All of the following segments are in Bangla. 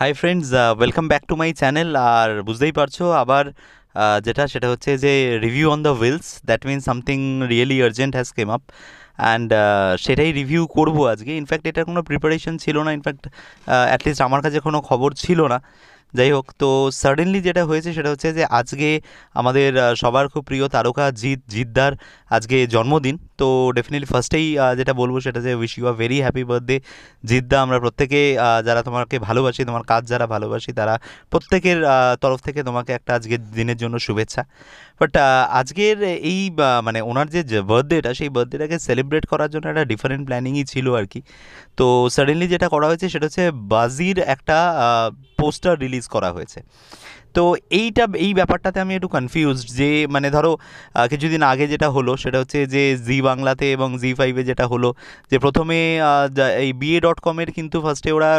high friends welcome back to my channel আর বুঝতেই পারছো আবার যেটা সেটা হচ্ছে যে review on the wheels that mean something really urgent has came up and সেটাই রিভিউ করবো আজকে ইনফ্যাক্ট এটার কোনো প্রিপারেশন ছিল না ইনফ্যাক্ট অ্যাটলিস্ট uh, আমার কাছে কোনো খবর ছিল না যাই হোক তো সাডেনলি যেটা হয়েছে সেটা হচ্ছে যে আজকে আমাদের সবার খুব প্রিয় তারকা জিৎ জিদ্দার আজকে জন্মদিন তো ডেফিনেটলি ফার্স্টেই যেটা বলবো সেটা যে উইস ইউ আর ভেরি হ্যাপি বার্থডে জিদ্দা আমরা প্রত্যেকে যারা তোমাকে ভালোবাসি তোমার কাজ যারা ভালোবাসি তারা প্রত্যেকের তরফ থেকে তোমাকে একটা আজকের দিনের জন্য শুভেচ্ছা বাট আজকের এই মানে ওনার যে বার্থডেটা সেই বার্থডেটাকে সেলিব্রেট করার জন্য একটা ডিফারেন্ট প্ল্যানিংই ছিল আর কি তো সাডেনলি যেটা করা হয়েছে সেটা হচ্ছে বাজির একটা পোস্টার রিলিজ রিলিজ করা হয়েছে তো এইটা এই ব্যাপারটাতে আমি একটু কনফিউজড যে মানে ধরো কিছুদিন আগে যেটা হলো সেটা হচ্ছে যে জি বাংলাতে এবং জি ফাইভে যেটা হলো যে প্রথমে এই বিএ ডট কমের কিন্তু ফার্স্টে ওরা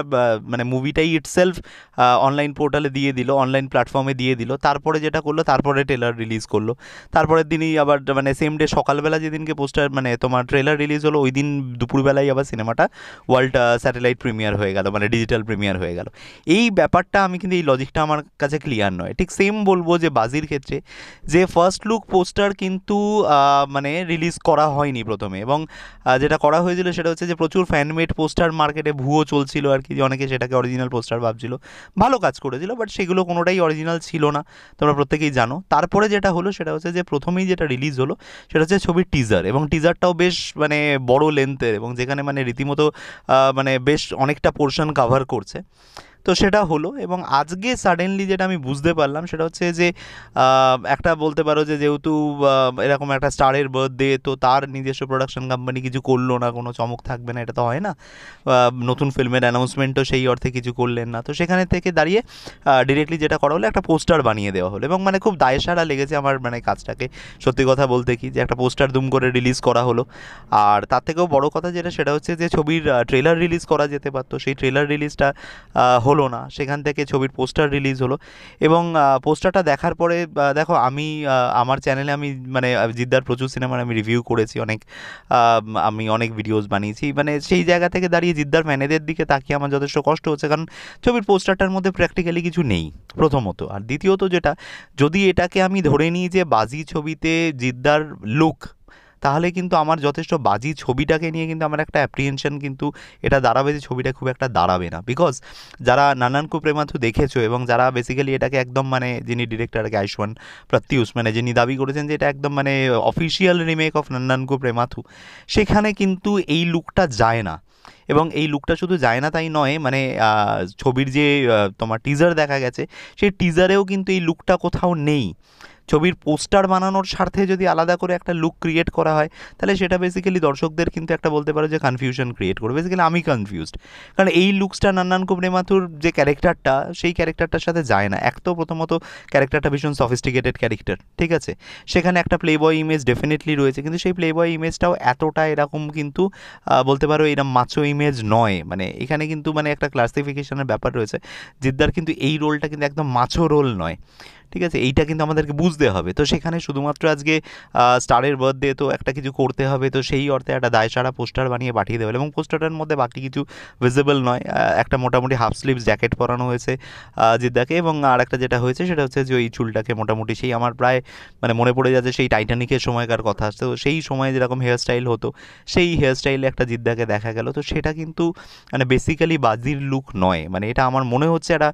মানে মুভিটাই ইটসেলফ অনলাইন পোর্টালে দিয়ে দিল অনলাইন প্ল্যাটফর্মে দিয়ে দিল তারপরে যেটা করলো তারপরে ট্রেলার রিলিজ করলো তারপরের দিনই আবার মানে সেম ডে সকালবেলা যেদিনকে পোস্টার মানে তোমার ট্রেলার রিলিজ হলো ওই দিন দুপুরবেলায় আবার সিনেমাটা ওয়ার্ল্ড স্যাটেলাইট প্রিমিয়ার হয়ে গেল মানে ডিজিটাল প্রিমিয়ার হয়ে গেল এই ব্যাপারটা আমি কিন্তু এই লজিকটা আমার কাছে ক্লিয়ার ক্লিয়ার নয় ঠিক সেম বলবো যে বাজির ক্ষেত্রে যে ফার্স্ট লুক পোস্টার কিন্তু মানে রিলিজ করা হয়নি প্রথমে এবং যেটা করা হয়েছিল সেটা হচ্ছে যে প্রচুর ফ্যানমেড পোস্টার মার্কেটে ভুয়ো চলছিল আর কি যে অনেকে সেটাকে অরিজিনাল পোস্টার ভাবছিল ভালো কাজ করেছিল বাট সেগুলো কোনোটাই অরিজিনাল ছিল না তোমরা প্রত্যেকেই জানো তারপরে যেটা হলো সেটা হচ্ছে যে প্রথমেই যেটা রিলিজ হলো সেটা হচ্ছে ছবির টিজার এবং টিজারটাও বেশ মানে বড় লেন্থের এবং যেখানে মানে রীতিমতো মানে বেশ অনেকটা পোর্শন কাভার করছে তো সেটা হলো এবং আজকে সাডেনলি যেটা আমি বুঝতে পারলাম সেটা হচ্ছে যে একটা বলতে পারো যে যেহেতু এরকম একটা স্টারের বার্থডে তো তার নিজস্ব প্রোডাকশন কোম্পানি কিছু করলো না কোনো চমক থাকবে না এটা তো হয় না নতুন ফিল্মের অ্যানাউন্সমেন্টও সেই অর্থে কিছু করলেন না তো সেখানে থেকে দাঁড়িয়ে ডিরেক্টলি যেটা করা হলো একটা পোস্টার বানিয়ে দেওয়া হলো এবং মানে খুব দায়সারা লেগেছে আমার মানে কাজটাকে সত্যি কথা বলতে কি যে একটা পোস্টার দুম করে রিলিজ করা হলো আর তার থেকেও বড় কথা যেটা সেটা হচ্ছে যে ছবির ট্রেলার রিলিজ করা যেতে পারতো সেই ট্রেলার রিলিজটা হলো হলো না সেখান থেকে ছবির পোস্টার রিলিজ হলো এবং পোস্টারটা দেখার পরে দেখো আমি আমার চ্যানেলে আমি মানে জিদ্দার প্রচুর সিনেমার আমি রিভিউ করেছি অনেক আমি অনেক ভিডিওস বানিয়েছি মানে সেই জায়গা থেকে দাঁড়িয়ে জিদ্দার ম্যানেদের দিকে তাকিয়ে আমার যথেষ্ট কষ্ট হচ্ছে কারণ ছবির পোস্টারটার মধ্যে প্র্যাকটিক্যালি কিছু নেই প্রথমত আর দ্বিতীয়ত যেটা যদি এটাকে আমি ধরে নিই যে বাজি ছবিতে জিদ্দার লুক তাহলে কিন্তু আমার যথেষ্ট বাজি ছবিটাকে নিয়ে কিন্তু আমার একটা অ্যাপ্রিহেনশন কিন্তু এটা দাঁড়াবে যে ছবিটা খুব একটা দাঁড়াবে না বিকজ যারা নানানকু প্রেমাথু দেখেছো এবং যারা বেসিক্যালি এটাকে একদম মানে যিনি ডিরেক্টরকে আয়ুষ্মান প্রত্যুষ মানে যিনি দাবি করেছেন যে এটা একদম মানে official remake of Nannaku Prematho সেখানে কিন্তু এই লুকটা যায় না এবং এই লুকটা শুধু যায় না তাই নয় মানে ছবির যে তোমার টিজার দেখা গেছে সেই টিজারেও কিন্তু এই লুকটা কোথাও নেই ছবির পোস্টার বানানোর স্বার্থে যদি আলাদা করে একটা লুক ক্রিয়েট করা হয় তাহলে সেটা বেসিক্যালি দর্শকদের কিন্তু একটা বলতে পারো যে কনফিউশন ক্রিয়েট করবে বেসিক্যালি আমি কনফিউজড কারণ এই লুকসটা নান্নান কুবড়ে মাথুর যে ক্যারেক্টারটা সেই ক্যারেক্টারটার সাথে যায় না এক তো প্রথমত ক্যারেক্টারটা ভীষণ সফিস্টিকেটেড ক্যারেক্টার ঠিক আছে সেখানে একটা প্লে বয় ইমেজ ডেফিনেটলি রয়েছে কিন্তু সেই প্লে বয় ইমেজটাও এতটা এরকম কিন্তু বলতে পারো এরকম মাছো ইমেজ নয় মানে এখানে কিন্তু মানে একটা ক্লাসিফিকেশনের ব্যাপার রয়েছে জিদ্দার কিন্তু এই রোলটা কিন্তু একদম মাছো রোল নয় ঠিক আছে এইটা কিন্তু আমাদেরকে বুঝতে হবে তো সেখানে শুধুমাত্র আজকে স্টারের বার্থডে তো একটা কিছু করতে হবে তো সেই অর্থে একটা দায় সারা পোস্টার বানিয়ে পাঠিয়ে দেবে এবং পোস্টারটার মধ্যে বাকি কিছু ভিজিবল নয় একটা মোটামুটি হাফ স্লিভস জ্যাকেট পরানো হয়েছে জিদ্দাকে এবং আর একটা যেটা হয়েছে সেটা হচ্ছে যে ওই চুলটাকে মোটামুটি সেই আমার প্রায় মানে মনে পড়ে যাচ্ছে সেই টাইটানিকের সময়কার কথা তো সেই সময় যেরকম হেয়ারস্টাইল হতো সেই হেয়ারস্টাইলে একটা জিদ্দাকে দেখা গেল তো সেটা কিন্তু মানে বেসিক্যালি বাজির লুক নয় মানে এটা আমার মনে হচ্ছে একটা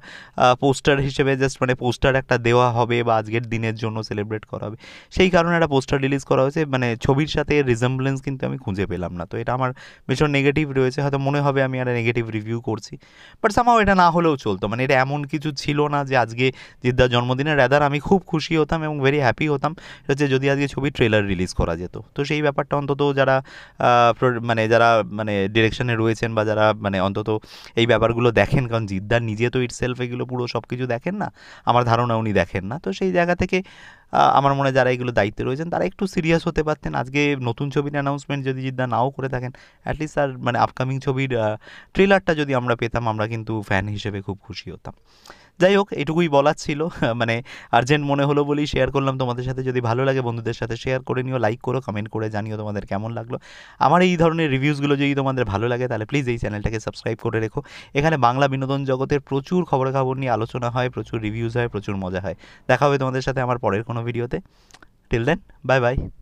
পোস্টার হিসেবে জাস্ট মানে পোস্টার একটা দেওয়া হবে বা আজকের দিনের জন্য সেলিব্রেট করা হবে সেই কারণে একটা পোস্টার রিলিজ করা হয়েছে মানে ছবির সাথে রিজেম্বলেন্স কিন্তু আমি খুঁজে পেলাম না তো এটা আমার ভীষণ নেগেটিভ রয়েছে হয়তো মনে হবে আমি একটা নেগেটিভ রিভিউ করছি বাট সামাও এটা না হলেও চলতো মানে এটা এমন কিছু ছিল না যে আজকে জিদ্দার জন্মদিনের রেদার আমি খুব খুশি হতাম এবং ভেরি হ্যাপি হতাম হচ্ছে যদি আজকে ছবি ট্রেলার রিলিজ করা যেত তো সেই ব্যাপারটা অন্তত যারা মানে যারা মানে ডিরেকশনে রয়েছেন বা যারা মানে অন্তত এই ব্যাপারগুলো দেখেন কারণ জিদ্দার নিজে তো ইটসেলফ এগুলো পুরো সব কিছু দেখেন না আমার ধারণা উনি দেখেন দেখেন না তো সেই জায়গা থেকে আমার মনে যারা এগুলো দায়িত্বে রয়েছেন তারা একটু সিরিয়াস হতে পারতেন আজকে নতুন ছবির অ্যানাউন্সমেন্ট যদি জিদ্দা নাও করে থাকেন অ্যাটলিস্ট আর মানে আপকামিং ছবির ট্রেলারটা যদি আমরা পেতাম আমরা কিন্তু ফ্যান হিসেবে খুব খুশি হতাম যাই হোক এটুকুই বলার ছিল মানে আর্জেন্ট মনে হলো বলেই শেয়ার করলাম তোমাদের সাথে যদি ভালো লাগে বন্ধুদের সাথে শেয়ার করে নিও লাইক করো কমেন্ট করে জানিও তোমাদের কেমন লাগলো আমার এই ধরনের রিভিউজগুলো যদি তোমাদের ভালো লাগে তাহলে প্লিজ এই চ্যানেলটাকে সাবস্ক্রাইব করে রেখো এখানে বাংলা বিনোদন জগতের প্রচুর খবরাখবর নিয়ে আলোচনা হয় প্রচুর রিভিউজ হয় প্রচুর মজা হয় দেখা হবে তোমাদের সাথে আমার পরের কোনো ভিডিওতে টিল দেন বাই বাই